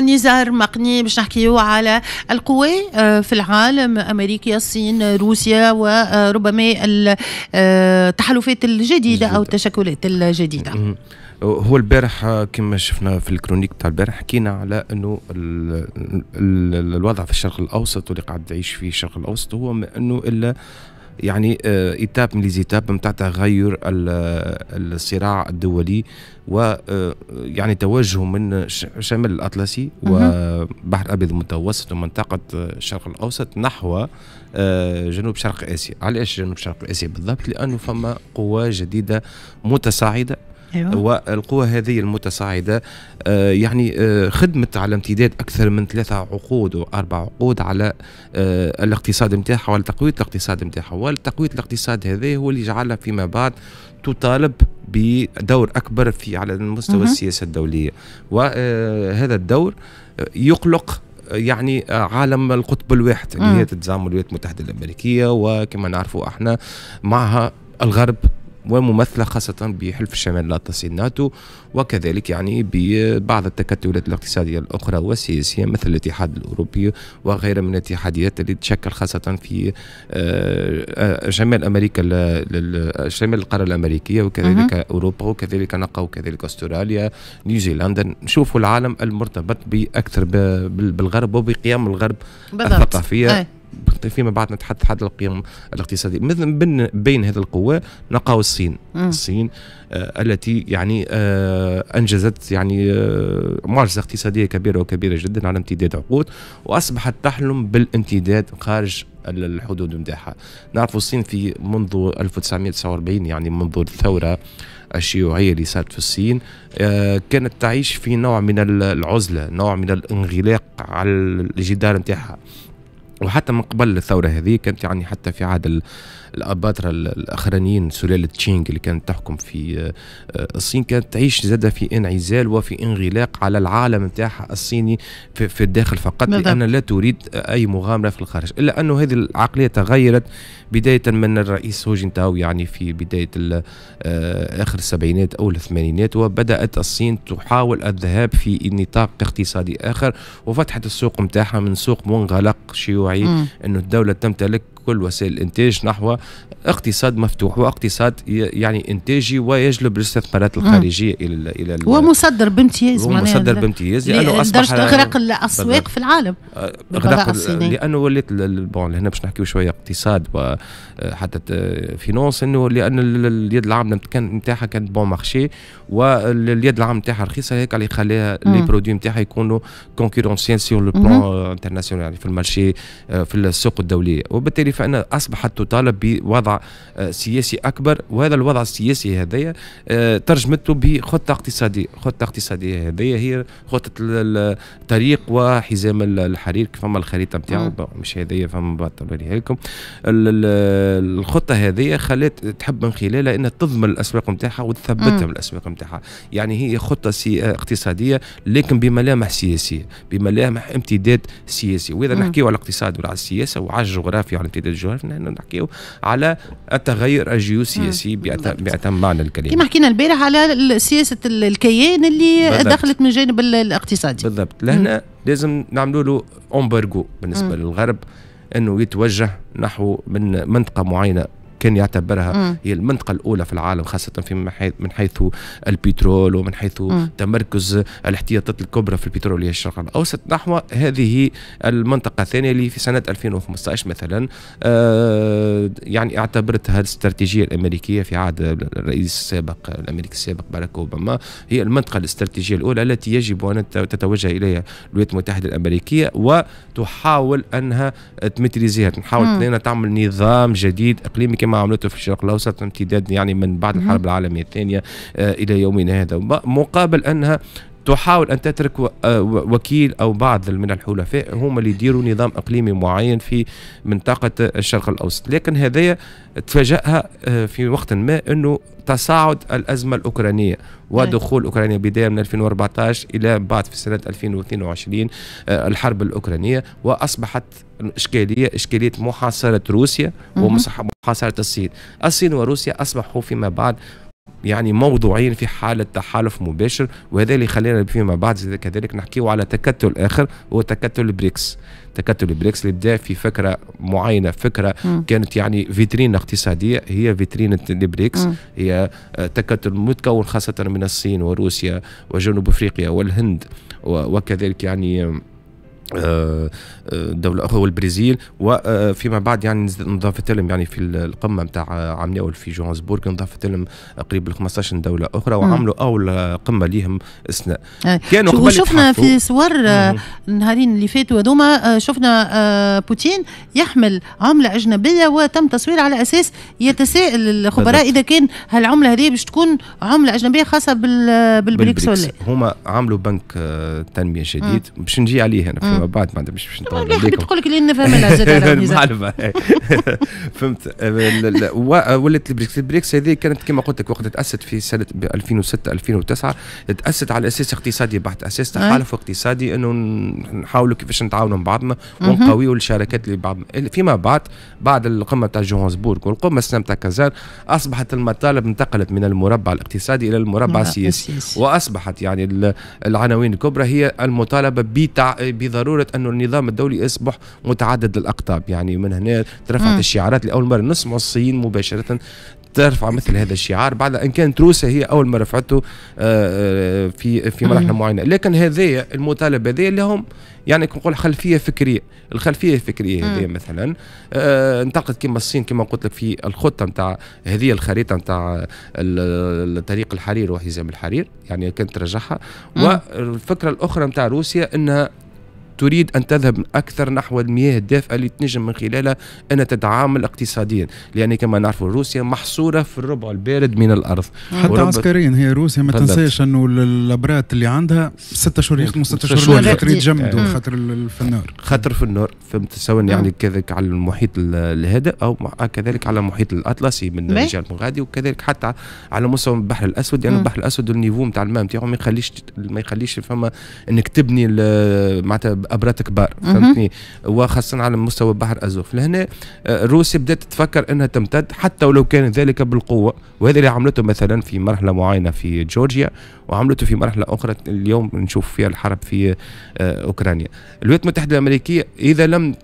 نزار مقني باش نحكيو على القوى آه، في العالم امريكا الصين روسيا وربما آه، آه، التحالفات الجديده او التشكلات الجديده هو البارح كما شفنا في الكرونيك تاع البارح حكينا على انه الوضع في الشرق الاوسط واللي قاعد تعيش فيه الشرق الاوسط هو انه الا يعني آه، ايتاب من ليزيتاب نتاع تغير الصراع الدولي و آه، يعني توجه من شمال الاطلسي وبحر الابيض المتوسط ومنطقه الشرق الاوسط نحو آه، جنوب شرق اسيا، علاش جنوب شرق اسيا بالضبط؟ لانه فما قوى جديده متصاعده أيوة. والقوى هذه المتصاعده آه، يعني آه، خدمت على امتداد اكثر من ثلاثه عقود واربع عقود على آه، الاقتصاد نتاعها وعلى تقويه الاقتصاد نتاعها والتقويه الاقتصاد هذا هو اللي جعلها فيما بعد تطالب بدور اكبر في على مستوى السياسه الدوليه وهذا الدور يقلق يعني عالم القطب الواحد اللي هي تتزامن الولايات المتحده الامريكيه وكما نعرفوا احنا معها الغرب وممثلة خاصة بحلف الشمال الأطلسي الناتو وكذلك يعني ببعض التكتلات الاقتصادية الأخرى والسياسية مثل الاتحاد الأوروبي وغيرها من الاتحاديات اللي تشكل خاصة في آه، آه، شمال أمريكا شمال القارة الأمريكية وكذلك أه. أوروبا وكذلك نقا وكذلك أستراليا نيوزيلندا نشوفوا العالم المرتبط بأكثر بالغرب وبقيام الغرب بالضبط. الثقافية أي. فيما بعد نتحدث حتى القيم الاقتصاديه من بين هذه القوى نقاو الصين م. الصين آه التي يعني آه انجزت يعني آه معجزه اقتصاديه كبيره وكبيره جدا على امتداد عقود واصبحت تحلم بالامتداد خارج الحدود نتاعها نعرف الصين في منذ 1949 يعني منذ الثوره الشيوعيه اللي صارت في الصين آه، كانت تعيش في نوع من العزله نوع من الانغلاق على الجدار نتاعها وحتى من قبل الثورة هذه كانت يعني حتى في عهد الأباطرة الأخرانيين سلالة تشينغ اللي كانت تحكم في آه، الصين كانت تعيش زادة في انعزال وفي انغلاق على العالم نتاعها الصيني في, الداخل فقط بالضبط. لأن لا تريد أي مغامرة في الخارج إلا أنه هذه العقلية تغيرت بداية من الرئيس هوجين تاو يعني في بداية آه، آخر السبعينات أو الثمانينات وبدأت الصين تحاول الذهاب في نطاق اقتصادي آخر وفتحت السوق نتاعها من سوق منغلق شيوعي توعي انه الدوله تمتلك كل وسائل الانتاج نحو اقتصاد مفتوح واقتصاد يعني انتاجي ويجلب الاستثمارات الخارجيه الى الى ومصدر بامتياز ومصدر بامتياز لانه اصبح اغراق الاسواق في العالم اغراق آه، لانه وليت بون هنا باش نحكيو شويه اقتصاد وحتى آه، فينونس انه لان اليد العامله نتاعها كانت بون مارشي واليد العامله نتاعها رخيصه هيك اللي خلاها لي برودوي نتاعها يكونوا كونكورونسيال سور لو بلان انترناسيونال في المارشي آه، في السوق الدوليه وبالتالي فانها اصبحت تطالب بوضع آه، سياسي اكبر وهذا الوضع السياسي هذايا آه، ترجمته بخطه اقتصاديه، خطه اقتصاديه هذايا هي خطه الطريق وحزام الحرير فما الخريطه نتاعو مش هذايا فما بعطيها لكم الخطه هذه خلات تحب من خلالها انها تضمن الاسواق نتاعها وتثبتها بالاسواق نتاعها يعني هي خطه سي... آه، اقتصاديه لكن بملامح سياسيه بملامح امتداد سياسي واذا نحكيو على الاقتصاد وعلى السياسه وعلى الجغرافيا وعلى امتداد السيد نحن نحكيو على التغير الجيوسياسي بأتم معنى الكلمة كما حكينا البارح على سياسة الكيان اللي بالضبط. دخلت من الجانب الاقتصادي بالضبط لهنا لازم نعملوا له امبرغو بالنسبة م. للغرب أنه يتوجه نحو من منطقة معينة كان يعتبرها هي المنطقة الأولى في العالم خاصة في من حيث البترول ومن حيث تمركز الاحتياطات الكبرى في البترول هي الشرق الأوسط نحو هذه المنطقة الثانية اللي في سنة 2015 مثلا آه يعني اعتبرتها الاستراتيجية الأمريكية في عهد الرئيس السابق الأمريكي السابق باراك أوباما هي المنطقة الاستراتيجية الأولى التي يجب أن تتوجه إليها الولايات المتحدة الأمريكية وتحاول أنها تمتريزيها تحاول أنها تعمل نظام جديد إقليمي كما عملته في الشرق الاوسط امتداد يعني من بعد الحرب العالميه الثانيه آه، الى يومنا هذا مقابل انها تحاول أن تترك آه، وكيل أو بعض من الحلفاء هم اللي يديروا نظام إقليمي معين في منطقة الشرق الأوسط لكن هذايا تفاجأها آه، في وقت ما أنه تصاعد الأزمة الأوكرانية ودخول أوكرانيا بداية من 2014 إلى بعد في سنة 2022 آه، الحرب الأوكرانية وأصبحت إشكالية إشكالية محاصرة روسيا ومحاصرة الصين الصين وروسيا أصبحوا فيما بعد يعني موضوعين في حالة تحالف مباشر وهذا اللي خلينا فيما بعد كذلك نحكيه على تكتل آخر هو تكتل بريكس تكتل بريكس اللي بدا في فكرة معينة فكرة م. كانت يعني فيترين اقتصادية هي فيترين البريكس م. هي آه، تكتل متكون خاصة من الصين وروسيا وجنوب أفريقيا والهند وكذلك يعني آه، آه، آه، يعني يعني دولة أخرى والبرازيل وفيما بعد يعني نضافت لهم يعني في القمة نتاع عام في جوهانسبورغ نضافت لهم قريب 15 دولة أخرى وعملوا أول قمة ليهم أثناء كانوا قبل شفنا في صور النهارين اللي فاتوا هذوما شفنا بوتين يحمل عملة أجنبية وتم تصوير على أساس يتساءل الخبراء إذا كان هالعملة هذه باش تكون عملة أجنبية خاصة بالبريكس, بالبريكس ولا هما عملوا بنك تنمية جديد باش نجي عليه أنا في ما بعد ما مش باش نطول عليكم تقول لك لان فما زاد معلومه فهمت ولات البريكس البريكس هذه كانت كما قلت لك وقت تاسست في سنه 2006 2009 تاسست على اساس اقتصادي بحت اساس تحالف اقتصادي انه نحاولوا كيفاش نتعاونوا مع بعضنا ونقويوا الشراكات اللي بعض فيما بعد بعد القمه تاع جوهانسبورغ والقمه السنه تاع كازان اصبحت المطالب انتقلت من المربع الاقتصادي الى المربع آه، السياسي واصبحت يعني العناوين الكبرى هي المطالبه بضروره ضروره انه النظام الدولي يصبح متعدد الاقطاب يعني من هنا ترفعت الشعارات لاول مره نسمع الصين مباشره ترفع مثل هذا الشعار بعد ان كانت روسيا هي اول ما رفعته آه، آه، في في مرحله معينه لكن هذايا المطالبه هذايا لهم يعني نقول خلفيه فكريه الخلفيه الفكريه هذه مثلا آه، انتقد كما الصين كما قلت لك في الخطه نتاع هذه الخريطه نتاع طريق الحرير وحزام الحرير يعني كانت ترجعها والفكره الاخرى نتاع روسيا انها تريد أن تذهب أكثر نحو المياه الدافئة اللي تنجم من خلالها أن تتعامل اقتصاديا لأن كما نعرف روسيا محصورة في الربع البارد من الأرض حتى عسكريا هي روسيا ما تنساش أنه الأبرات اللي عندها ستة شهور يخدموا ستة شهور خاطر يتجمدوا آه. خاطر في النار خاطر في النار فهمت سواء آه. يعني كذلك على المحيط هذا أو كذلك على المحيط الأطلسي من الجهة المغادي وكذلك حتى على مستوى البحر الأسود لأن يعني البحر الأسود النيفو نتاع الماء نتاعو ما يخليش ما يخليش فما أنك تبني معناتها ابرات كبار فهمتني وخاصه على مستوى بحر ازوف لهنا آه، روسيا بدات تفكر انها تمتد حتى ولو كان ذلك بالقوه وهذا اللي عملته مثلا في مرحله معينه في جورجيا وعملته في مرحلة أخرى اليوم نشوف فيها الحرب في آه، أوكرانيا الولايات المتحدة الأمريكية إذا لم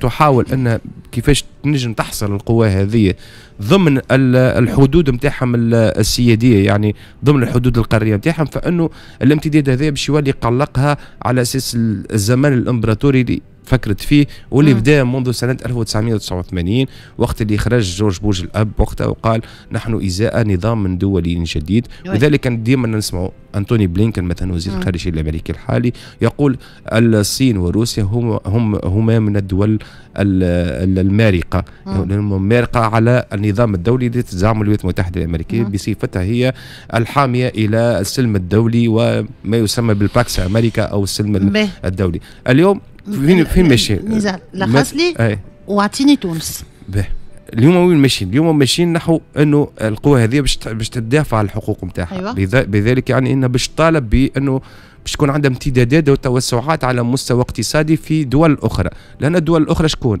تحاول انها كيفاش تنجم تحصل القوى هذه ضمن الحدود نتاعهم السياديه يعني ضمن الحدود القاريه نتاعهم فانه الامتداد هذا باش يولي قلقها على اساس الزمان الامبراطوري فكرت فيه واللي بدا منذ سنه 1989 وقت اللي خرج جورج بوش الاب وقتها وقال نحن ازاء نظام دولي جديد وذلك ديما نسمع انتوني بلينكن مثلا وزير الخارجيه الامريكي الحالي يقول الصين وروسيا هم هم هما من الدول المارقه المارقة يعني على النظام الدولي الذي تزعم الولايات المتحده الامريكيه بصفتها هي الحاميه الى السلم الدولي وما يسمى بالباكس امريكا او السلم الدولي اليوم فين فين ماشيين؟ لخص لي واعطيني تونس باهي اليوم وين ماشيين؟ اليوم ماشيين نحو انه القوى هذه باش باش تدافع على الحقوق نتاعها أيوة. بذلك يعني انها باش تطالب بانه باش تكون عندها امتدادات وتوسعات على مستوى اقتصادي في دول اخرى لان الدول الاخرى شكون؟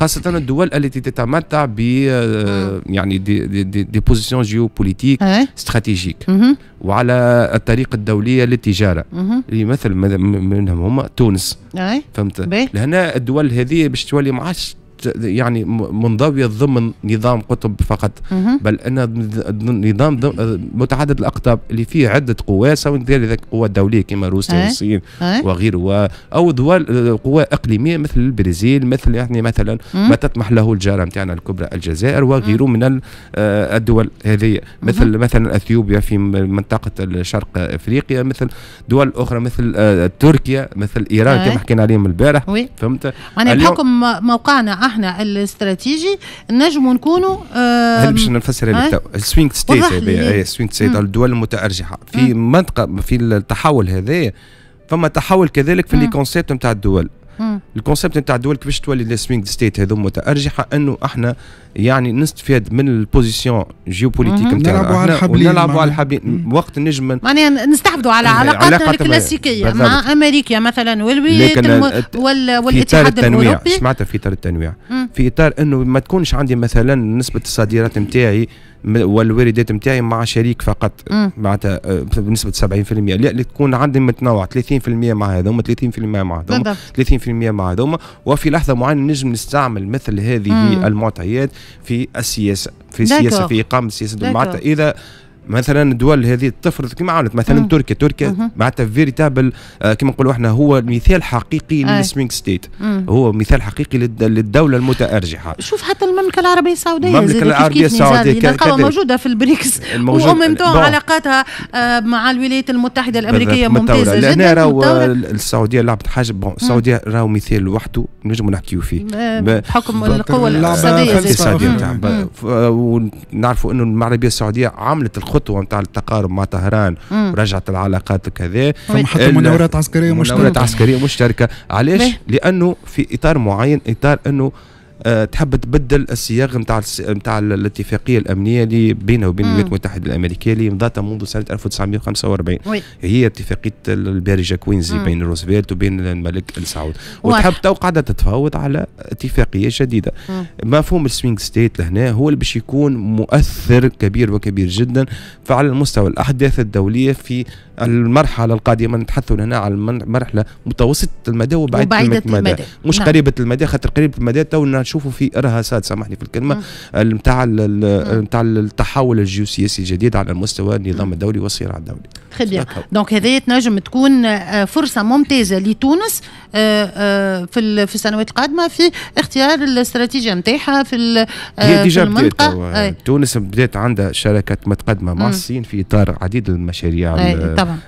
خاصة الدول التي تتمتع ب آه، يعني دي, دي, دي, دي بوزيسيون جيوبوليتيك استراتيجيك وعلى الطريق الدولية للتجارة mhm. اللي مثل منهم هما تونس فهمت لهنا الدول هذه باش تولي ما عادش يعني منضويه ضمن نظام قطب فقط بل ان نظام متعدد الاقطاب اللي فيه عده قوى سواء ذلك قوى دوليه كما روسيا إيه. والصين إيه. وغيرها او دول قوى اقليميه مثل البرازيل مثل يعني مثلا ما تطمح له الجاره نتاعنا الكبرى الجزائر وغيره من آه، الدول هذه مثل مثلا اثيوبيا في منطقه شرق افريقيا مثل دول اخرى مثل آه، تركيا مثل ايران إيه. كما حكينا عليهم البارح فهمت معناها بحكم موقعنا احنا الاستراتيجي نجم نكونوا آه، هل باش نفسر لك تو السوينغ ستيت إيه، السوينغ ستيت الدول المتارجحه في منطقه في التحول هذايا فما تحول كذلك في لي كونسيبت نتاع الدول الكونسيبت نتاع الدول كيفاش تولي السوينغ ستيت هذو متارجحه انه احنا يعني نستفاد من البوزيسيون جيوبوليتيك نتاعنا على الحبلين ونلعبوا على الحبلين وقت نجم معناها نستحفظوا على إيه، علاقاتنا الكلاسيكيه مع امريكا مثلا والولايات والاتحاد الاوروبي سمعتها في اطار التنويع في اطار انه ما تكونش عندي مثلا نسبه الصادرات نتاعي والواردات نتاعي مع شريك فقط معناتها آه، بنسبه 70% لا تكون عندي متنوع 30% مع هذوما 30% مع هذوما 30% مع هذوما وفي لحظه معينه نجم نستعمل مثل هذه المعطيات في السياسه في السياسه في اقامه السياسه معناتها اذا مثلا الدول هذه تفرض كما عملت مثلا تركيا تركيا معناتها فيريتابل آه، كما نقولوا احنا هو مثال حقيقي للسوينغ ستيت هو مثال حقيقي للدوله المتارجحه شوف حتى المملكه العربيه السعوديه المملكه العربيه السعوديه نلقاها موجوده في البريكس ومم علاقاتها آه، مع الولايات المتحده الامريكيه ممتازه جدا لان راهو السعوديه لعبت حاجه بون السعوديه راهو مثال لوحده نجم نحكيو فيه بحكم القوه الاقتصاديه نتاعها ونعرفوا انه العربيه السعوديه عملت الخطوه نتاع التقارب مع طهران ورجعت العلاقات وكذا فما حتى مناورات عسكريه مشتركه مناورات عسكريه مشتركه علاش؟ لانه في اطار معين اطار انه آه، تحب تبدل السياق نتاع نتاع الاتفاقيه الامنيه اللي بينها وبين الولايات المتحده الامريكيه اللي مضاتها منذ سنه 1945 وي. هي اتفاقيه البارجه كوينزي مم. بين روزفلت وبين الملك السعود وتحب تو قاعده تتفاوض على اتفاقيه جديده مم. مفهوم السوينغ ستيت لهنا هو اللي باش يكون مؤثر كبير وكبير جدا فعلى المستوى الاحداث الدوليه في المرحله القادمه نتحدثوا هنا على مرحله متوسطه المدى وبعيده, وبعيدة المدى. المدى مش نعم. قريبه المدى خاطر قريبه المدى تو نشوفوا في ارهاصات سامحني في الكلمه نتاع نعم. نتاع نعم. التحول الجيوسياسي الجديد على مستوى النظام نعم. الدولي والصراع الدولي خير دونك هذه تنجم تكون آه، فرصه ممتازه لتونس آه، آه، في في السنوات القادمه في اختيار الاستراتيجيه نتاعها في هي ديجا المنطقه بدأت تونس بدات عندها شراكات متقدمه مع الصين في اطار عديد المشاريع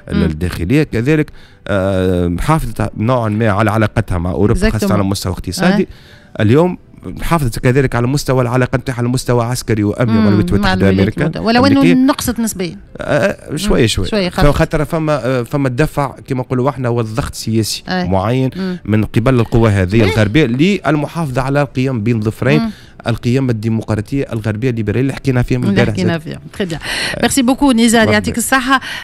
الداخليه كذلك آه، حافظت نوعا ما على علاقتها مع اوروبا خاصه على مستوى اقتصادي آه. اليوم حافظت كذلك على مستوى العلاقه نتاعها على مستوى عسكري وامني مع الولايات المتحده امريكا ولو انه نقصت نسبيا آه شويه شويه شوي خاطر فما آه، فما الدفع كما نقولوا احنا والضغط سياسي آه. معين مم. من قبل القوى هذه الغربيه للمحافظه على القيم بين ظفرين القيم الديمقراطيه الغربيه الليبراليه اللي حكينا فيها من البارح حكينا فيها تري بيان ميرسي بوكو نزار يعطيك الصحه